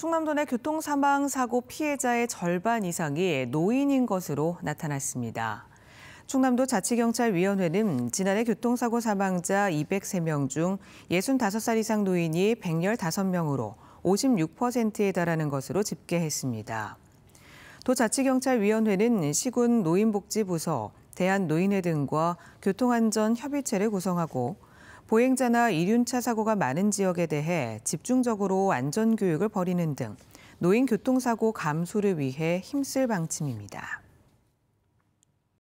충남도 내 교통 사망 사고 피해자의 절반 이상이 노인인 것으로 나타났습니다. 충남도 자치경찰위원회는 지난해 교통사고 사망자 203명 중 65살 이상 노인이 115명으로 56%에 달하는 것으로 집계했습니다. 도 자치경찰위원회는 시군 노인복지부서, 대한노인회 등과 교통안전협의체를 구성하고 보행자나 이륜차 사고가 많은 지역에 대해 집중적으로 안전교육을 벌이는 등 노인 교통사고 감소를 위해 힘쓸 방침입니다.